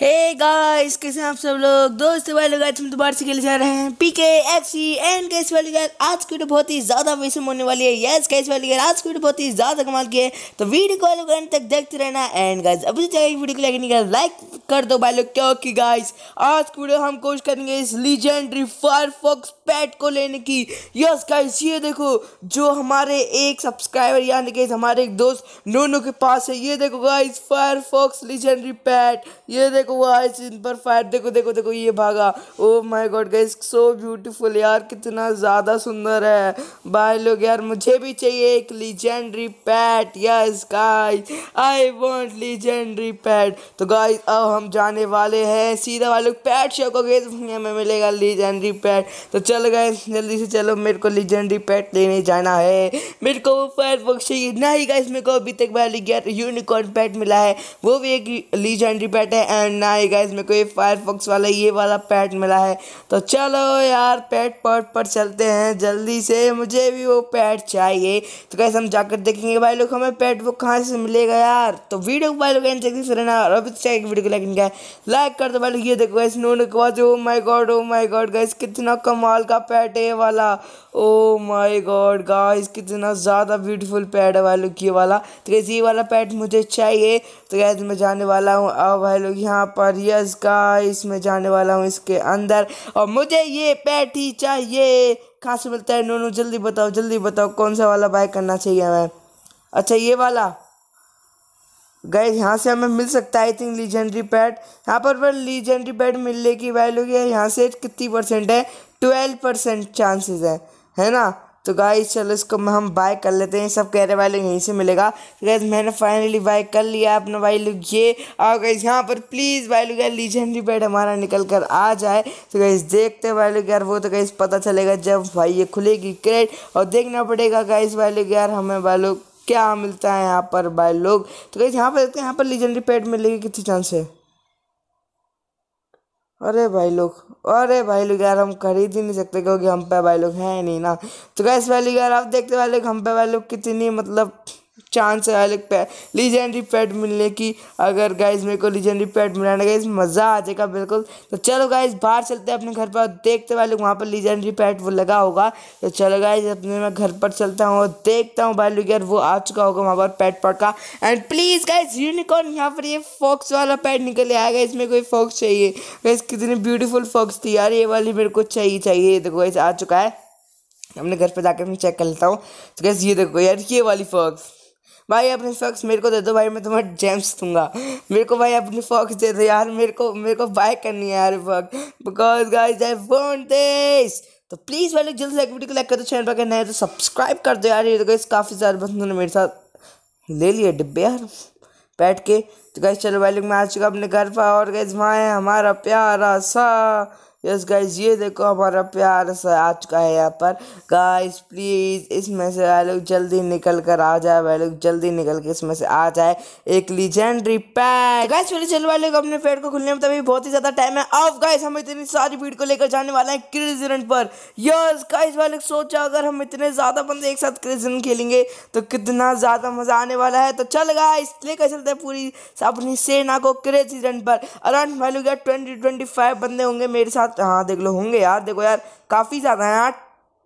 hey guys कैसे हैं आप सब लोग दोस्त वाले गाइस हम दोबारा से खेले जा रहे हैं पी के एक्सी एंड कैसे वाले गाइस आज की वीडियो बहुत ही ज़्यादा विषम होने वाली है यस कैसे वाले गाइस आज की वीडियो बहुत ही ज़्यादा कमाल की है तो वीडियो को लोग एंड तक देखते रहना एंड गाइस अभी से वीडियो को लेकर नहीं लाइक कर दो भाई लोग क्योंकि गाइस आज की वीडियो हम कोशिश करेंगे इस लीजेंडरी फायरफॉक्स पैट को लेने की यस गाइस ये देखो जो हमारे एक सब्सक्राइबर यानी कि हमारे एक दोस्त नोनो के पास है ये देखो गाइस फायरफॉक्स लीजेंडरी पैट ये देखो वो आए सीन पर फायर देखो देखो देखो ये भागा oh my god guys so beautiful यार कितना ज़्यादा सुंदर है बाय लोग यार मुझे भी चाहिए एक legendary pet yes guys I want legendary pet तो गाइस अब हम जाने वाले हैं सीधा वाले पैट शो को गए हमें मिलेगा लीजेंडरी पैट तो चलो गए जल्दी से चलो मेरे को लीजेंडरी पैट लेने जाना है मेरे को वो फायर बॉक्स चाहिए नहीं गाइस मेरे को अभी तक वाली यूनिकॉर्न पैट मिला है वो भी एक लीजेंडरी पैट है एंड एंड आई गाइज मेरे को ये फायरफॉक्स वाला ये वाला पैट मिला है तो चलो यार पैट पॉट पर चलते हैं जल्दी से मुझे भी वो पैट चाहिए तो कैसे हम जाकर देखेंगे भाई लोग हमें पैट वो कहाँ से मिलेगा यार तो वीडियो को भाई लोग एंड और अभी चाहिए वीडियो को लाइक इनका लाइक कर दो भाई लोग ये देखो गैस नोने के बाद oh my god oh my god guys कितना कमाल का पैट है ये वाला ओ माई गॉड गाइस कितना ज़्यादा ब्यूटीफुल पैट है भाई लोग ये वाला तो कैसे ये वाला पैट मुझे चाहिए तो गैस मैं जाने वाला हूँ अब भाई लोग यहाँ यहाँ पर यस गाइस मैं जाने वाला हूँ इसके अंदर और मुझे ये पैट ही चाहिए कहाँ से मिलता है नोनू जल्दी बताओ जल्दी बताओ कौन सा वाला बाय करना चाहिए हमें अच्छा ये वाला गए यहाँ से हमें मिल सकता है आई थिंक लीजेंडरी पैड यहाँ पर पर लीजेंडरी पैड मिलने की वैल्यू क्या है यहाँ से कितनी परसेंट है ट्वेल्व परसेंट चांसेस है है ना तो गाइस चलो इसको हम बाय कर लेते हैं सब कह रहे भाई लोग यहीं से मिलेगा तो गाइस मैंने फाइनली बाय कर लिया अपना भाई लोग ये और गाइस यहाँ पर प्लीज़ भाई लोग यार लीजेंडरी बेड हमारा निकल कर आ जाए तो गाइस देखते हैं भाई लोग यार वो तो गाइस पता चलेगा जब भाई ये खुलेगी क्रेट और देखना पड़ेगा गाइस भाई लोग यार हमें भाई लोग क्या मिलता है यहाँ पर भाई लोग तो गाइस यहाँ पर देखते हैं यहाँ पर लीजेंडरी पेड मिलेगी कितनी चांस है अरे भाई लोग अरे भाई लोग यार हम खरीद ही नहीं सकते क्योंकि हम पे भाई लोग हैं नहीं ना तो कैसे भाई लोग यार आप देखते भाई लोग हम पे भाई लोग कितनी मतलब चांस है अलग पे लीजेंडरी पैड मिलने की अगर गाइज मेरे को लीजेंडरी पैड मिला ना गाइज मज़ा आ जाएगा बिल्कुल तो चलो गाइज बाहर चलते हैं अपने घर पर देखते भाई लोग वहाँ पर लीजेंडरी पैड वो लगा होगा तो चलो गाइज अपने मैं घर पर चलता हूँ और देखता हूँ भाई लोग यार वो आ चुका होगा वहाँ पर पैड पड़ का एंड प्लीज़ गाइज यूनिकॉर्न यहाँ पर ये फॉक्स वाला पैड निकल आएगा इसमें कोई फॉक्स चाहिए गाइज कितनी ब्यूटीफुल फॉक्स थी यार ये वाली मेरे को चाहिए चाहिए देखो गाइज आ चुका है अपने घर पर जाकर मैं चेक कर लेता हूँ तो गैस ये देखो यार ये वाली फॉक्स भाई अपने फॉक्स मेरे को दे दो भाई मैं तुम्हें जेम्स दूंगा मेरे को भाई अपनी फॉक्स दे दो यार मेरे को मेरे को बाय करनी है यार fox because guys I want this तो प्लीज़ वाले जल्द से लाइक वीडियो को लाइक कर दो चैनल पर करना है तो सब्सक्राइब कर दो यार ये तो गाइस काफ़ी सारे बंदों ने मेरे साथ ले लिए डिब्बे यार बैठ के तो गाइस चलो भाई लोग मैं आ चुका अपने घर पर और गैस वहाँ है हमारा प्यारा सा यस गाइस ये देखो हमारा प्यार सा आ चुका है यहाँ पर गाइस प्लीज़ इसमें से वह लोग जल्दी निकल कर आ जाए वह लोग जल्दी निकल के इसमें से आ जाए एक लीजेंडरी पैक गाइस चलो चलो वाले लोग अपने पेड़ को खुलने में तभी बहुत ही ज़्यादा टाइम है ऑफ गाइस हम इतनी सारी भीड़ को लेकर जाने वाले हैं क्रिजरेंट पर यस गाइस वाले लोग सोचा अगर हम इतने ज़्यादा बंदे एक साथ क्रिजरेंट खेलेंगे तो कितना ज़्यादा मज़ा आने वाला है तो चल गाइस लेकर चलते हैं पूरी अपनी सेना को क्रेज पर अराउंड भाई ट्वेंटी ट्वेंटी फाइव बंदे होंगे मेरे साथ हाँ देख लो होंगे यार देखो यार काफ़ी ज़्यादा है यार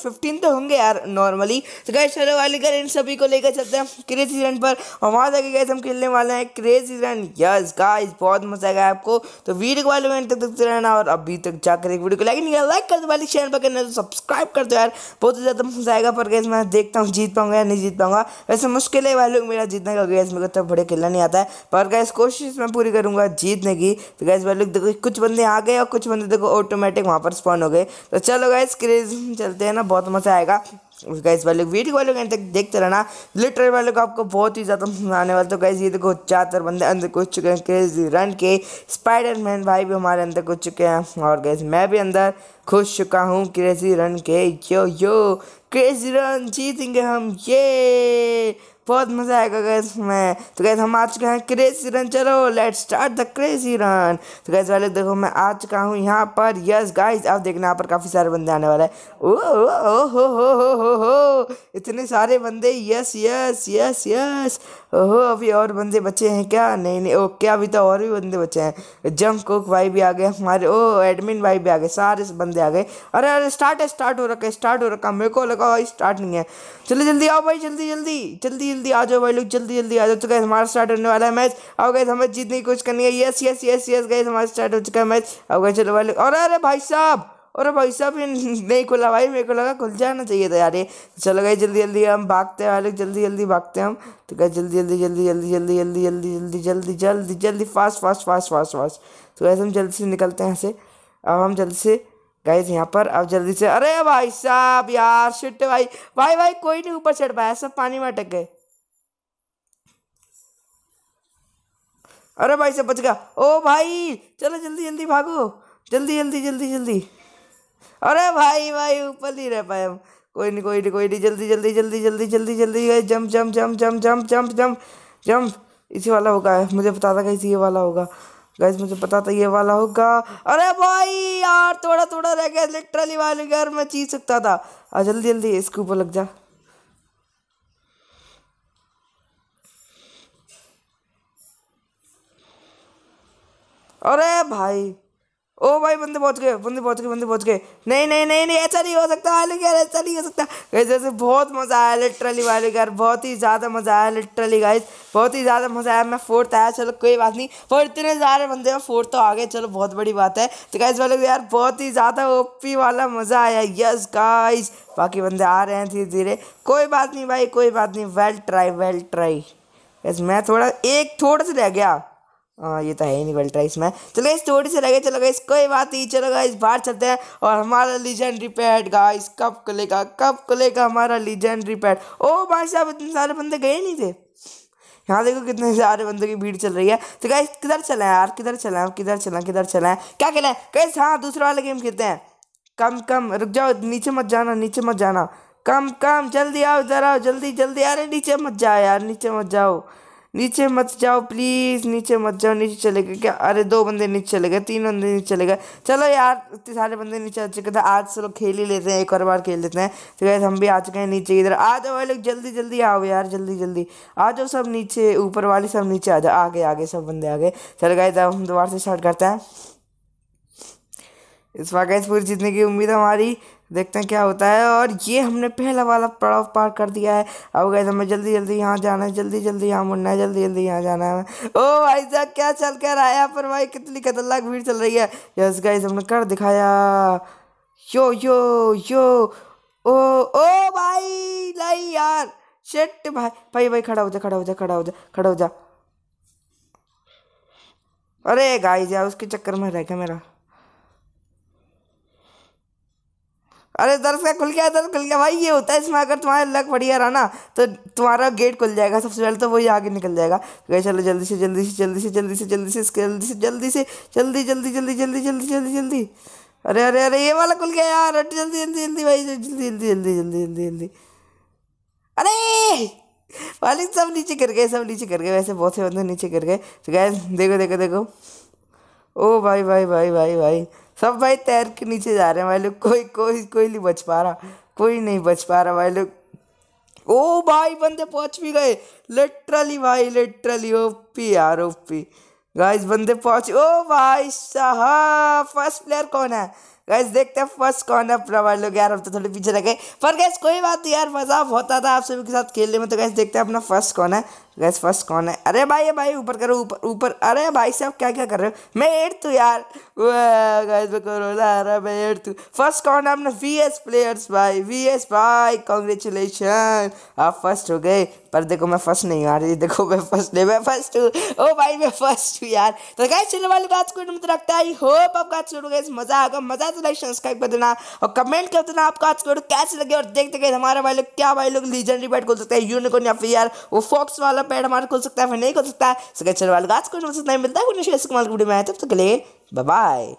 फिफ्टीन तो होंगे यार नॉर्मली तो गए चलो वाली कर इन सभी को लेकर चलते हैं क्रेजी रन पर और वहाँ जाके गए हम खेलने वाले हैं क्रेजी रन यस गाइस बहुत मजा आएगा आपको तो वीडियो को वाले में तक देखते रहना और अभी तक जाकर एक वीडियो को लाइक नहीं लाइक कर दो वाली चैनल पर करना तो सब्सक्राइब कर दो यार बहुत ही ज़्यादा मजा आएगा पर गैस मैं देखता हूँ जीत पाऊंगा या नहीं जीत पाऊंगा वैसे मुश्किल है वाले मेरा जीतने का गैस मेरे को तो बड़े खेलना नहीं आता है पर गैस कोशिश मैं पूरी करूँगा जीतने की तो गैस वाले देखो कुछ बंदे आ गए और कुछ बंदे देखो ऑटोमेटिक वहाँ पर स्पॉन हो गए तो चलो गैस क्रेज चलते हैं ना बहुत मज़ा आएगा उसका इस वाले वीडियो वाले एंड तक देखते रहना लिटरेरी वाले को आपको बहुत ही ज़्यादा मजा आने वाला तो गैस ये देखो चार बंदे अंदर घुस चुके हैं क्रेजी रन के स्पाइडरमैन भाई भी हमारे अंदर घुस चुके हैं और गैस मैं भी अंदर खुश चुका हूँ क्रेजी रन के यो यो क्रेजी रन जीतेंगे हम ये बहुत मज़ा आएगा गैस इसमें तो गैस हम आ चुके हैं क्रेजी रन चलो let start the crazy run तो गैस वाले देखो मैं आ चुका हूँ यहाँ पर यस गाइस आप देखना यहाँ पर काफ़ी सारे बंदे आने वाले हैं ओ हो हो हो हो हो इतने सारे बंदे यस यस यस यस ओहो अभी और बंदे बचे हैं क्या नहीं नहीं ओके अभी तो और भी बंदे बचे हैं जंक कोक भाई भी आ गए हमारे ओ एडमिन भाई भी आ गए सारे बंदे आ गए अरे अरे स्टार्ट है स्टार्ट हो रखा है स्टार्ट हो रखा मेरे को लगा स्टार्ट नहीं है चलो जल्दी आओ भाई जल्दी जल्दी जल्दी जल्दी आ जाओ भाई लोग जल्दी जल्दी आ जाओ तो गए हमारा स्टार्ट होने वाला है मैच और गए हमें जीतने की कोशिश करनी है यस यस यस यस गए हमारा स्टार्ट हो चुका है मैच अब गए चलो भाई लोग अरे अरे भाई साहब और भाई साहब नहीं खुला भाई मेरे को लगा खुल जाना चाहिए था यार ये चलो गए जल्दी जल्दी हम भागते हैं भाई जल्दी जल्दी भागते हैं हम तो गए जल्दी जल्दी जल्दी जल्दी जल्दी जल्दी जल्दी जल्दी जल्दी जल्दी जल्दी fast fast fast fast fast तो गए हम जल्दी से निकलते हैं ऐसे अब हम जल्दी से गए थे यहाँ पर अब जल्दी से अरे भाई साहब यार शिट भाई भाई भाई कोई नहीं ऊपर चढ़ पाया सब पानी में अटक गए अरे भाई से बच गया ओ भाई चलो जल्दी जल्दी भागो जल्दी जल्दी जल्दी जल्दी अरे भाई भाई ऊपर नहीं रह पाए हम कोई नहीं कोई नहीं कोई नहीं जल्दी जल्दी जल्दी जल्दी जल्दी जल्दी गए जम जम जंप जंप जम जम जम जंप इसी वाला होगा मुझे पता था कैसे ये वाला होगा गैस मुझे पता था ये वाला होगा अरे भाई यार थोड़ा थोड़ा रह गया लिटरली वाले घर में चीज सकता था जल्दी जल्दी इसके ऊपर लग जा अरे भाई ओ भाई बंदे पहुंच गए बंदे पहुंच गए बंदे पहुंच गए नहीं नहीं नहीं नहीं ऐसा नहीं हो सकता वाले यार ऐसा नहीं हो सकता गाइस ऐसे बहुत मज़ा आया लिटरली वाले यार बहुत ही ज़्यादा मज़ा आया लिटरली गाइस बहुत ही ज़्यादा मज़ा आया मैं फोर्थ आया चलो कोई बात नहीं पर इतने सारे बंदे हैं फोर्थ तो आ गए चलो बहुत बड़ी बात है तो गाइस वाले यार बहुत ही ज़्यादा पी वाला मज़ा आया यस गाइस बाकी बंदे आ रहे हैं धीरे धीरे कोई बात नहीं भाई कोई बात नहीं वेल ट्राई वेल ट्राई मैं थोड़ा एक थोड़ा सा रह गया हाँ ये तो है ही नहीं अल्ट्रा इसमें चलो इस थोड़ी से लगे चलो गाइस कोई बात नहीं चलो गाइस बाहर चलते हैं और हमारा लीजेंडरी पैड गाइस कब खुलेगा कब खुलेगा हमारा लीजेंडरी पैड ओ भाई साहब इतने सारे बंदे गए नहीं थे यहाँ देखो कितने सारे बंदे की भीड़ चल रही है तो गाइस किधर चले यार किधर चले किधर चले किधर चले क्या खेलें कैसे हाँ दूसरा वाले गेम खेलते हैं कम कम रुक जाओ नीचे मत जाना नीचे मत जाना कम कम जल्दी आओ इधर आओ जल्दी जल्दी अरे नीचे मत जाओ यार नीचे मत जाओ नीचे मत जाओ प्लीज़ नीचे मत जाओ नीचे चले गए क्या अरे दो बंदे नीचे चले गए तीन बंदे नीचे चले गए चलो यार इतने सारे बंदे नीचे आ चुके थे आज से लोग खेल ही लेते हैं एक और बार खेल लेते हैं तो गैस हम भी आ चुके हैं नीचे इधर आ जाओ भाई लोग जल्दी जल्दी आओ यार जल्दी जल्दी आ जाओ सब नीचे ऊपर वाले सब नीचे आ जाओ आगे आगे सब बंदे आगे चल गए तो हम दोबारा से स्टार्ट करते हैं इस बार पूरी जीतने की उम्मीद हमारी देखते हैं क्या होता है और ये हमने पहला वाला पड़ाव पार कर दिया है अब गए हमें जल्दी जल्दी यहाँ जाना है जल्दी जल्दी यहाँ मुड़ना है जल्दी जल्दी यहाँ जाना है ओ भाई साहब क्या चल कर रहा है यहाँ पर भाई कितनी खतरनाक भीड़ चल रही है यस गाइज हमने कर दिखाया यो यो यो ओ ओ भाई नहीं यार शिट भाई भाई भाई खड़ा हो जा खड़ा हो जा खड़ा हो जा खड़ा हो जा अरे गाइज यार उसके चक्कर में रह गया मेरा अरे दर्श का खुल गया दर्श खुल गया भाई ये होता है इसमें अगर तुम्हारा लक बढ़िया रहा ना तो तुम्हारा गेट खुल जाएगा सबसे पहले तो वही आगे निकल जाएगा गए चलो जल्दी से जल्दी से जल्दी से जल्दी से जल्दी से जल्दी से जल्दी से जल्दी जल्दी जल्दी जल्दी जल्दी जल्दी जल्दी अरे अरे अरे ये वाला खुल गया यार हट जल्दी जल्दी जल्दी भाई जल्दी जल्दी जल्दी जल्दी जल्दी जल्दी अरे वाली सब नीचे गिर गए सब नीचे कर गए वैसे बहुत से बंदे नीचे कर गए तो गए देखो देखो देखो ओ भाई भाई भाई भाई भाई सब भाई तैर के नीचे जा रहे हैं भाई लोग कोई कोई कोई नहीं बच पा रहा कोई नहीं बच पा रहा भाई लोग ओ भाई बंदे पहुंच भी गए लिटरली भाई लिटरली ओपी यार ओपी गाइस बंदे पहुंच ओ भाई साहब फर्स्ट प्लेयर कौन है गाइस देखते हैं फर्स्ट कौन है अपना भाई लोग यार हम तो थोड़े पीछे रह गए पर गैस कोई बात नहीं यार मजा होता था आप सभी के साथ खेलने में तो गैस देखते हैं अपना फर्स्ट कौन है गैस फर्स्ट कौन है अरे भाई ये भाई ऊपर करो ऊपर ऊपर अरे भाई साहब क्या क्या कर रहे हो मैं एट तू यार गैस में कोरोना मैं एट तू फर्स्ट कौन है अपना वी एस प्लेयर्स भाई वी एस भाई कॉन्ग्रेचुलेशन आप फर्स्ट हो गए पर देखो मैं फर्स्ट नहीं आ रही देखो मैं फर्स्ट नहीं मैं फर्स्ट हूँ ओ भाई मैं फर्स्ट हूँ यार तो गैस चलने वाली बात को मत रखता है आई होप आपको आज छोड़ो गैस मजा आएगा मजा तो लाइक सब्सक्राइब कर देना और कमेंट कर देना आपको आज छोड़ो कैसे लगे और देखते गए हमारा भाई लोग क्या भाई लोग लीजेंडरी बैट खोल सकते हैं यूनिकॉर्न या फिर यार वो फॉक्स वाला पेड़ हमारा खुल सकता है फिर नहीं खुल सकता है सके वाले गाज को नहीं मिलता है तब तक ले बाय